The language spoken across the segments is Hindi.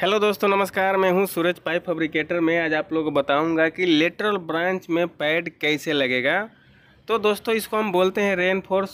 हेलो दोस्तों नमस्कार मैं हूं सूरज पाइप फैब्रिकेटर में आज आप लोगों को बताऊंगा कि लेटरल ब्रांच में पैड कैसे लगेगा तो दोस्तों इसको हम बोलते हैं रेन फोर्स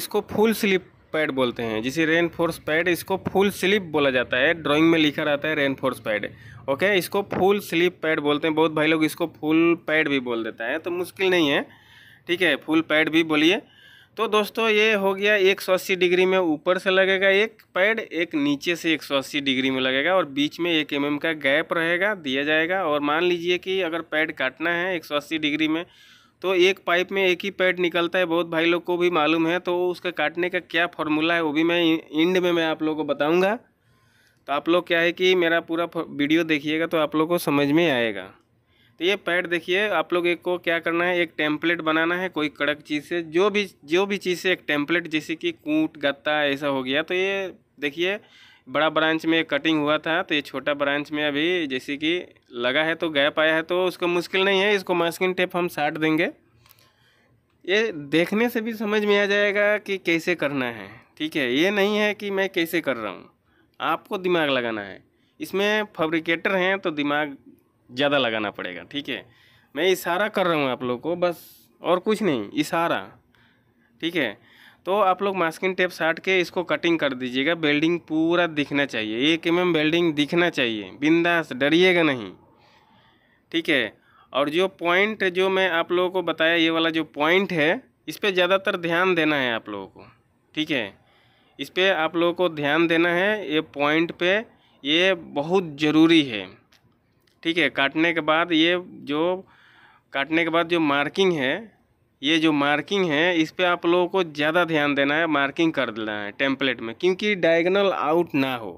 इसको फुल स्लिप पैड बोलते हैं जिसे रेन फोर्स पैड इसको फुल स्लिप बोला जाता है ड्राइंग में लिखा रहता है रेन पैड ओके इसको फुल स्लिप पैड बोलते हैं बहुत भाई लोग इसको फुल पैड भी बोल देता है तो मुश्किल नहीं है ठीक है फुल पैड भी बोलिए तो दोस्तों ये हो गया अस्सी डिग्री में ऊपर से लगेगा एक पैड एक नीचे से अस्सी डिग्री में लगेगा और बीच में एक एम mm का गैप रहेगा दिया जाएगा और मान लीजिए कि अगर पैड काटना है अस्सी डिग्री में तो एक पाइप में एक ही पैड निकलता है बहुत भाई लोग को भी मालूम है तो उसका काटने का क्या फॉर्मूला है वो भी मैं इंड में मैं आप लोग को बताऊँगा तो आप लोग क्या है कि मेरा पूरा वीडियो देखिएगा तो आप लोग को समझ में आएगा तो ये पैड देखिए आप लोग एक को क्या करना है एक टेम्पलेट बनाना है कोई कड़क चीज़ से जो भी जो भी चीज़ से एक टेम्पलेट जैसे कि कूट गत्ता ऐसा हो गया तो ये देखिए बड़ा ब्रांच में कटिंग हुआ था तो ये छोटा ब्रांच में अभी जैसे कि लगा है तो गैप आया है तो उसका मुश्किल नहीं है इसको मास्किन टेप हम साट देंगे ये देखने से भी समझ में आ जाएगा कि कैसे करना है ठीक है ये नहीं है कि मैं कैसे कर रहा हूँ आपको दिमाग लगाना है इसमें फैब्रिकेटर हैं तो दिमाग ज़्यादा लगाना पड़ेगा ठीक है मैं इशारा कर रहा हूँ आप लोग को बस और कुछ नहीं इशारा ठीक है तो आप लोग मास्किन टेप साट के इसको कटिंग कर दीजिएगा बेल्डिंग पूरा दिखना चाहिए एक एम एम बेल्डिंग दिखना चाहिए बिंदास डरिएगा नहीं ठीक है और जो पॉइंट जो मैं आप लोगों को बताया ये वाला जो पॉइंट है इस पर ज़्यादातर ध्यान देना है आप लोगों को ठीक है इस पर आप लोगों को ध्यान देना है ये पॉइंट पे ये बहुत ज़रूरी है ठीक है काटने के बाद ये जो काटने के बाद जो मार्किंग है ये जो मार्किंग है इस पर आप लोगों को ज़्यादा ध्यान देना है मार्किंग कर देना है टेम्पलेट में क्योंकि डायगनल आउट ना हो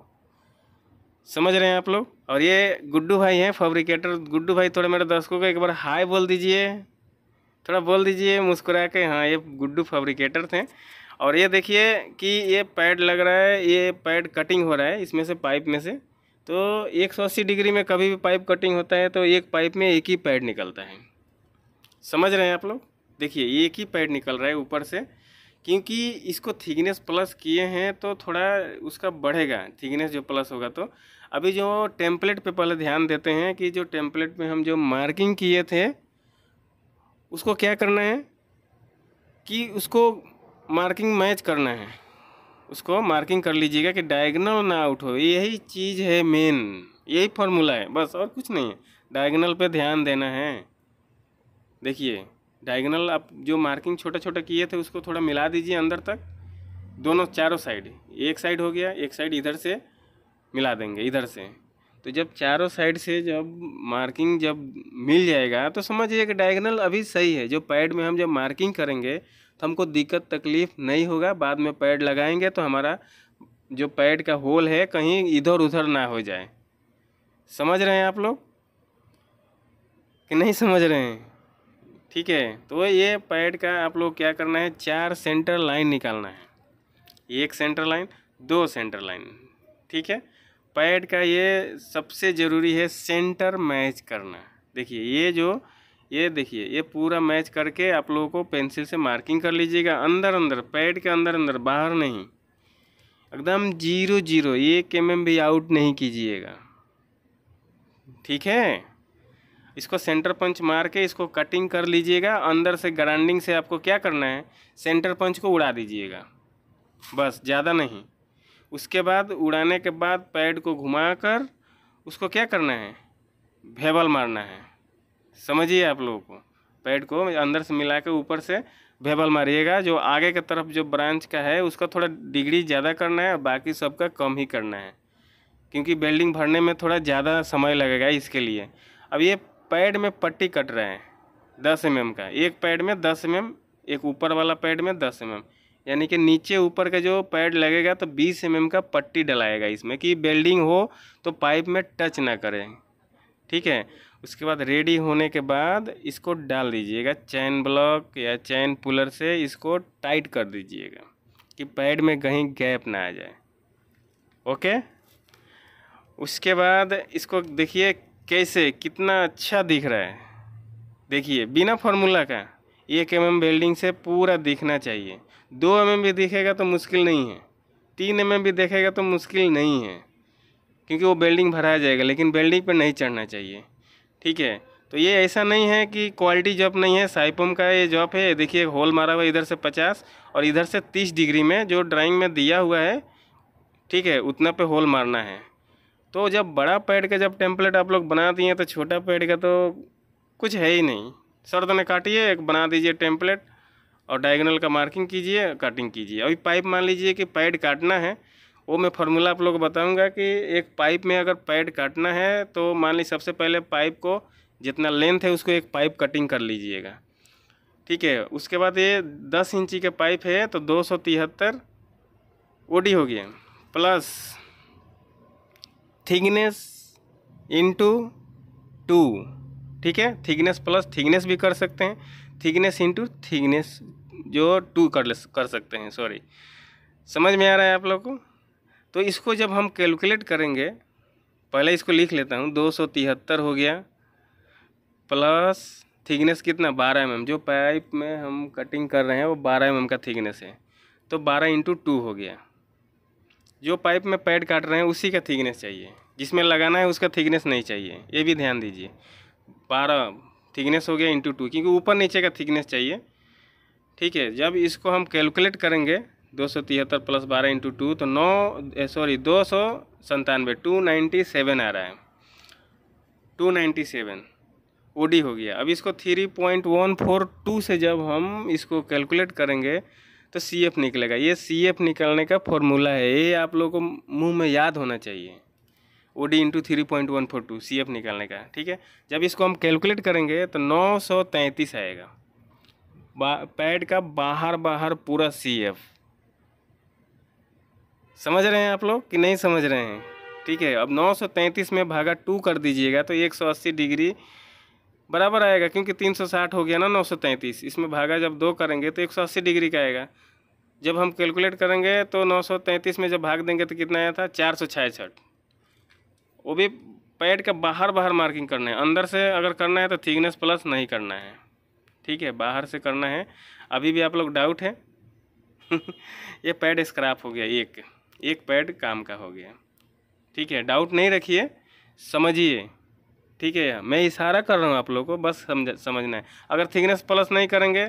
समझ रहे हैं आप लोग और ये गुड्डू भाई हैं फैब्रिकेटर गुड्डू भाई थोड़े मेरे दर्शकों को एक बार हाय बोल दीजिए थोड़ा बोल दीजिए मुस्कुरा के हाँ ये गुड्डू फैब्रिकेटर थे और ये देखिए कि ये पैड लग रहा है ये पैड कटिंग हो रहा है इसमें से पाइप में से तो 180 डिग्री में कभी भी पाइप कटिंग होता है तो एक पाइप में एक ही पैड निकलता है समझ रहे हैं आप लोग देखिए एक ही पैड निकल रहा है ऊपर से क्योंकि इसको थिकनेस प्लस किए हैं तो थोड़ा उसका बढ़ेगा थिकनेस जो प्लस होगा तो अभी जो टेम्पलेट पे पहले ध्यान देते हैं कि जो टेम्पलेट में हम जो मार्किंग किए थे उसको क्या करना है कि उसको मार्किंग मैच करना है उसको मार्किंग कर लीजिएगा कि डायगनल ना आउट हो यही चीज़ है मेन यही फॉर्मूला है बस और कुछ नहीं है डायगनल पे ध्यान देना है देखिए डायगनल आप जो मार्किंग छोटा छोटा किए थे उसको थोड़ा मिला दीजिए अंदर तक दोनों चारों साइड एक साइड हो गया एक साइड इधर से मिला देंगे इधर से तो जब चारों साइड से जब मार्किंग जब मिल जाएगा तो समझिए कि डायगनल अभी सही है जो पैड में हम जब मार्किंग करेंगे तो हमको दिक्कत तकलीफ़ नहीं होगा बाद में पैड लगाएंगे तो हमारा जो पैड का होल है कहीं इधर उधर ना हो जाए समझ रहे हैं आप लोग कि नहीं समझ रहे हैं ठीक है तो ये पैड का आप लोग क्या करना है चार सेंटर लाइन निकालना है एक सेंटर लाइन दो सेंटर लाइन ठीक है पैड का ये सबसे ज़रूरी है सेंटर मैच करना देखिए ये जो ये देखिए ये पूरा मैच करके आप लोगों को पेंसिल से मार्किंग कर लीजिएगा अंदर अंदर पैड के अंदर अंदर बाहर नहीं एकदम जीरो जीरो एक एम एम भी आउट नहीं कीजिएगा ठीक है इसको सेंटर पंच मार के इसको कटिंग कर लीजिएगा अंदर से ग्राइंडिंग से आपको क्या करना है सेंटर पंच को उड़ा दीजिएगा बस ज़्यादा नहीं उसके बाद उड़ाने के बाद पैड को घुमाकर उसको क्या करना है भेबल मारना है समझिए आप लोगों को पैड को अंदर से मिला के ऊपर से भेबल मारिएगा जो आगे की तरफ जो ब्रांच का है उसका थोड़ा डिग्री ज़्यादा करना है बाकी सबका कम ही करना है क्योंकि बेल्डिंग भरने में थोड़ा ज़्यादा समय लगेगा इसके लिए अब ये पैड में पट्टी कट रहे हैं दस एम mm का एक पैड में दस एम mm, एक ऊपर वाला पैड में दस एम mm. यानी कि नीचे ऊपर का जो पैड लगेगा तो बीस एम mm का पट्टी डलाएगा इसमें कि बेल्डिंग हो तो पाइप में टच ना करें ठीक है उसके बाद रेडी होने के बाद इसको डाल दीजिएगा चैन ब्लॉक या चैन पुलर से इसको टाइट कर दीजिएगा कि पैड में कहीं गैप ना आ जाए ओके उसके बाद इसको देखिए कैसे कितना अच्छा दिख रहा है देखिए बिना फार्मूला का एक एम एम वेल्डिंग से पूरा दिखना चाहिए दो एम एम भी दिखेगा तो मुश्किल नहीं है तीन एम एम भी देखेगा तो मुश्किल नहीं है क्योंकि वो बेल्डिंग भराया जाएगा लेकिन बेल्डिंग पर नहीं चढ़ना चाहिए ठीक है तो ये ऐसा नहीं है कि क्वालिटी जॉब नहीं है साइपम का ये जॉब है देखिए होल मारा हुआ इधर से पचास और इधर से तीस डिग्री में जो ड्राइंग में दिया हुआ है ठीक है उतना पे होल मारना है तो जब बड़ा पैड का जब टेम्पलेट आप लोग बना दिए तो छोटा पैड का तो कुछ है ही नहीं सर तो काटिए एक बना दीजिए टेम्पलेट और डायगोनल का मार्किंग कीजिए कटिंग कीजिए अभी पाइप मान लीजिए कि पैड काटना है वो मैं फार्मूला आप लोग को बताऊँगा कि एक पाइप में अगर पैड काटना है तो मान लीजिए सबसे पहले पाइप को जितना लेंथ है उसको एक पाइप कटिंग कर लीजिएगा ठीक है उसके बाद ये दस इंची का पाइप है तो दो सौ तिहत्तर ओडी हो गया प्लस थिकनेस इंटू टू ठीक है थिकनेस प्लस थिकनेस भी कर सकते हैं थिकनेस इंटू थिकनेस जो टू कर ले कर सकते हैं सॉरी समझ में आ रहा है आप लोग को तो इसको जब हम कैलकुलेट करेंगे पहले इसको लिख लेता हूँ दो सौ तिहत्तर हो गया प्लस थिकनेस कितना बारह एम mm. जो पाइप में हम कटिंग कर रहे हैं वो बारह एम mm का थिकनेस है तो बारह इंटू टू हो गया जो पाइप में पैड काट रहे हैं उसी का थिकनेस चाहिए जिसमें लगाना है उसका थिकनेस नहीं चाहिए ये भी ध्यान दीजिए बारह थिकनेस हो गया इंटू टू क्योंकि ऊपर नीचे का थिकनेस चाहिए ठीक है जब इसको हम कैलकुलेट करेंगे दो सौ तिहत्तर प्लस बारह इंटू टू तो नौ सॉरी दो सौ संतानवे टू नाइन्टी सेवन आ रहा है two ninety seven O D हो गया अब इसको three point one four two से जब हम इसको कैलकुलेट करेंगे तो सी एफ निकलेगा ये सी एफ निकलने का फॉर्मूला है ये आप लोगों को मुंह में याद होना चाहिए O D into three point one four two C F निकालने का ठीक है जब इसको हम कैलकुलेट करेंगे तो नौ सौ तैंतीस आएगा पैड का बाहर बाहर पूरा सी एफ समझ रहे हैं आप लोग कि नहीं समझ रहे हैं ठीक है अब 933 में भागा टू कर दीजिएगा तो 180 डिग्री बराबर आएगा क्योंकि 360 हो गया ना 933 इसमें भागा जब दो करेंगे तो 180 डिग्री का आएगा जब हम कैलकुलेट करेंगे तो 933 में जब भाग देंगे तो कितना आया था चार सौ वो भी पैड का बाहर बाहर मार्किंग करना है अंदर से अगर करना है तो थिकनेस प्लस नहीं करना है ठीक है बाहर से करना है अभी भी आप लोग डाउट है ये पैड स्क्रैप हो गया एक एक पैड काम का हो गया ठीक है डाउट नहीं रखिए समझिए ठीक है मैं इशारा कर रहा हूँ आप लोग को बस समझ समझना है अगर थिकनेस प्लस नहीं करेंगे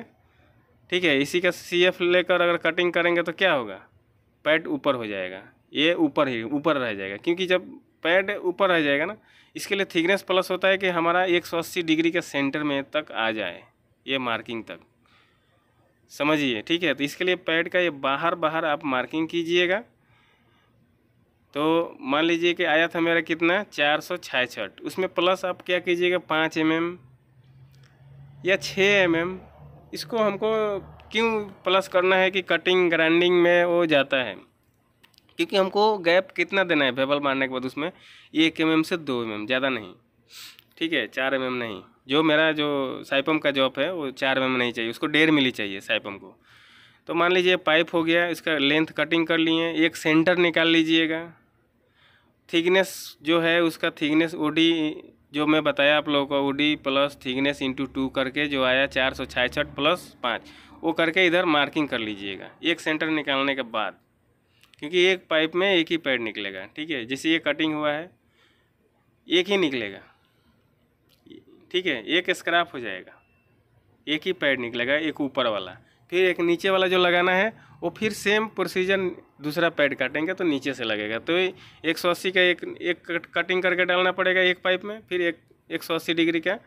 ठीक है इसी का सी एफ लेकर अगर कटिंग करेंगे तो क्या होगा पैड ऊपर हो जाएगा ये ऊपर ही ऊपर रह जाएगा क्योंकि जब पैड ऊपर रह जाएगा ना इसके लिए थिकनेस प्लस होता है कि हमारा 180 डिग्री के सेंटर में तक आ जाए ये मार्किंग तक समझिए ठीक है तो इसके लिए पैड का ये बाहर बाहर आप मार्किंग कीजिएगा तो मान लीजिए कि आया था मेरा कितना चार सौ छाछठ उसमें प्लस आप क्या कीजिएगा पाँच एम एम या छः एम एम इसको हमको क्यों प्लस करना है कि कटिंग ग्राइंडिंग में वो जाता है क्योंकि हमको गैप कितना देना है बेबल मारने के बाद उसमें एक एम एम से दो एम एम ज़्यादा नहीं ठीक है चार एम एम नहीं जो मेरा जो साइपम का जॉब है वो चार एम एम नहीं चाहिए उसको डेढ़ मिली चाहिए साइपम को तो मान लीजिए पाइप हो गया इसका लेंथ कटिंग कर लिए एक सेंटर निकाल लीजिएगा थिकनेस जो है उसका थिकनेस ओडी जो मैं बताया आप लोगों को OD plus thickness into two करके जो आया चार सौ छियासठ प्लस पाँच वो करके इधर मार्किंग कर लीजिएगा एक सेंटर निकालने के बाद क्योंकि एक पाइप में एक ही पैड निकलेगा ठीक है जैसे ये कटिंग हुआ है एक ही निकलेगा ठीक है एक स्क्रैप हो जाएगा एक ही पैड निकलेगा एक ऊपर वाला फिर एक नीचे वाला जो लगाना है वो फिर सेम प्रोसीजर दूसरा पैड काटेंगे तो नीचे से लगेगा तो एक सौ अस्सी का एक एक कटिंग करके डालना पड़ेगा एक पाइप में फिर एक एक सौ अस्सी डिग्री का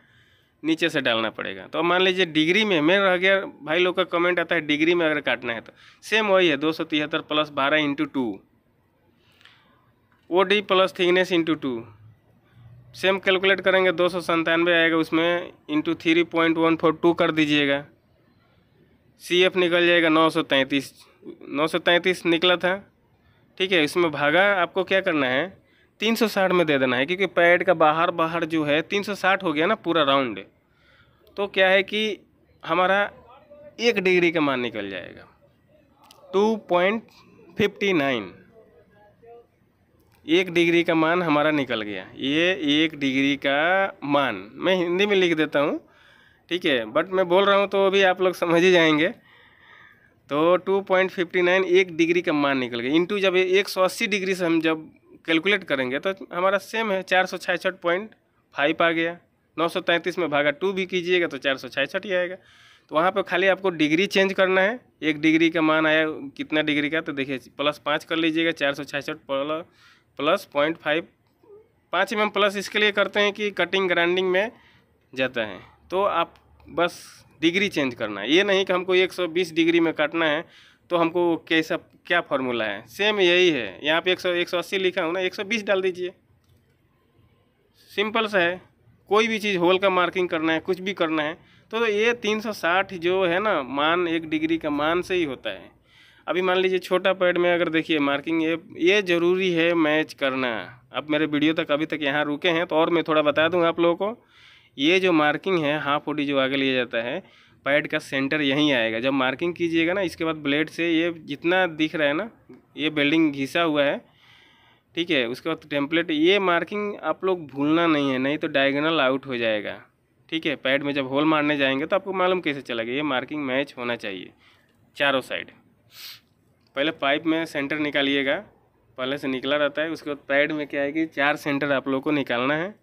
नीचे से डालना पड़ेगा तो मान लीजिए डिग्री में मैं रह गया भाई लोग का कमेंट आता है डिग्री में अगर काटना है तो सेम वही है दो सौ तिहत्तर प्लस बारह into two O D plus thickness into two same calculate करेंगे दो सौ संतानवे आएगा उसमें into three point one four two कर दीजिएगा सी एफ निकल जाएगा नौ सौ तैंतीस नौ सौ तैंतीस निकला था ठीक है इसमें भागा आपको क्या करना है तीन सौ साठ में दे देना है क्योंकि पैड का बाहर बाहर जो है तीन सौ साठ हो गया ना पूरा राउंड तो क्या है कि हमारा एक डिग्री का मान निकल जाएगा टू पॉइंट फिफ्टी नाइन एक डिग्री का मान हमारा निकल गया ये एक डिग्री का मान मैं हिंदी में लिख देता हूँ ठीक है बट मैं बोल रहा हूँ तो अभी आप लोग समझ ही जाएंगे तो टू पॉइंट फिफ्टी नाइन एक डिग्री का मान निकल गया टू जब एक सौ अस्सी डिग्री से हम जब कैलकुलेट करेंगे तो हमारा सेम है चार सौ छियासठ पॉइंट फाइव आ गया नौ सौ तैंतीस में भागा टू भी कीजिएगा तो चार सौ छियासठ ही आएगा तो वहाँ पर खाली आपको डिग्री चेंज करना है एक डिग्री का मान आया कितना डिग्री का तो देखिए प्लस पाँच कर लीजिएगा चार सौ छियासठ प्लस पॉइंट फाइव पाँच एम mm प्लस इसके लिए करते हैं कि कटिंग ग्राइंडिंग में जाता है तो आप बस डिग्री चेंज करना है ये नहीं कि हमको 120 डिग्री में काटना है तो हमको कैसा क्या फार्मूला है सेम यही है यहाँ पे 100 180 लिखा हो ना 120 डाल दीजिए सिंपल सा है कोई भी चीज़ होल का मार्किंग करना है कुछ भी करना है तो ये 360 जो है ना मान एक डिग्री का मान से ही होता है अभी मान लीजिए छोटा पैड में अगर देखिए मार्किंग ये ये ज़रूरी है मैच करना आप मेरे वीडियो तक अभी तक यहाँ रुके हैं तो और मैं थोड़ा बता दूँगा आप लोगों को ये जो मार्किंग है हाफ ओडी जो आगे लिया जाता है पैड का सेंटर यहीं आएगा जब मार्किंग कीजिएगा ना इसके बाद ब्लेड से ये जितना दिख रहा है ना ये बेल्डिंग घिसा हुआ है ठीक है उसके बाद टेम्पलेट ये मार्किंग आप लोग भूलना नहीं है नहीं तो डायगोनल आउट हो जाएगा ठीक है पैड में जब होल मारने जाएंगे तो आपको मालूम कैसे चलेगा ये मार्किंग मैच होना चाहिए चारों साइड पहले पाइप में सेंटर निकालिएगा पहले से निकला रहता है उसके बाद पैड में क्या है कि चार सेंटर आप लोग को निकालना है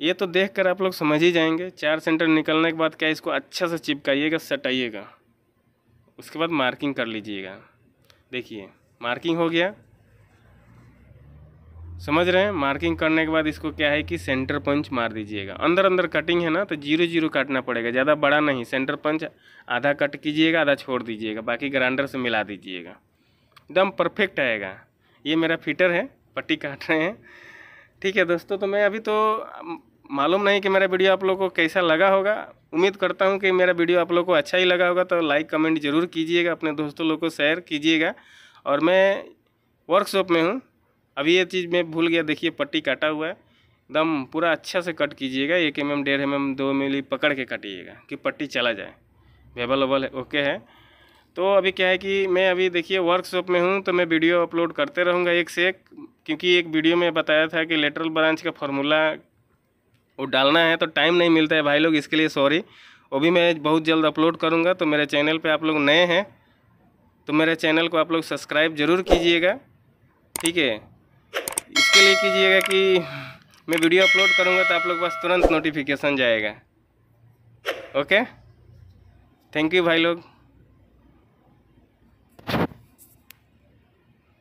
ये तो देख कर आप लोग समझ ही जाएंगे चार सेंटर निकलने के बाद क्या इसको अच्छा से चिपकाइएगा सटाइएगा उसके बाद मार्किंग कर लीजिएगा देखिए मार्किंग हो गया समझ रहे हैं मार्किंग करने के बाद इसको क्या है कि सेंटर पंच मार दीजिएगा अंदर अंदर कटिंग है ना तो जीरो जीरो काटना पड़ेगा ज़्यादा बड़ा नहीं सेंटर पंच आधा कट कीजिएगा आधा छोड़ दीजिएगा बाकी ग्राइंडर से मिला दीजिएगा एकदम परफेक्ट आएगा ये मेरा फिटर है पट्टी काट रहे हैं ठीक है दोस्तों तो मैं अभी तो मालूम नहीं कि मेरा वीडियो आप लोग को कैसा लगा होगा उम्मीद करता हूँ कि मेरा वीडियो आप लोग को अच्छा ही लगा होगा तो लाइक कमेंट जरूर कीजिएगा अपने दोस्तों लोग को शेयर कीजिएगा और मैं वर्कशॉप में हूँ अभी ये चीज़ मैं भूल गया देखिए पट्टी काटा हुआ है एकदम पूरा अच्छा से कट कीजिएगा एक एम एम डेढ़ एम एम दो मिली पकड़ के काटिएगा कि पट्टी चला जाए वेबल वेबल ओके है तो अभी क्या है कि मैं अभी देखिए वर्कशॉप में हूँ तो मैं वीडियो अपलोड करते रहूँगा एक से एक क्योंकि एक वीडियो में बताया था कि लेटरल ब्रांच का फार्मूला वो डालना है तो टाइम नहीं मिलता है भाई लोग इसके लिए सॉरी वो भी मैं बहुत जल्द अपलोड करूँगा तो मेरे चैनल पर आप लोग नए हैं तो मेरे चैनल को आप लोग सब्सक्राइब ज़रूर कीजिएगा ठीक है इसके लिए कीजिएगा कि मैं वीडियो अपलोड करूँगा तो आप लोग पास तुरंत नोटिफिकेशन जाएगा ओके थैंक यू भाई लोग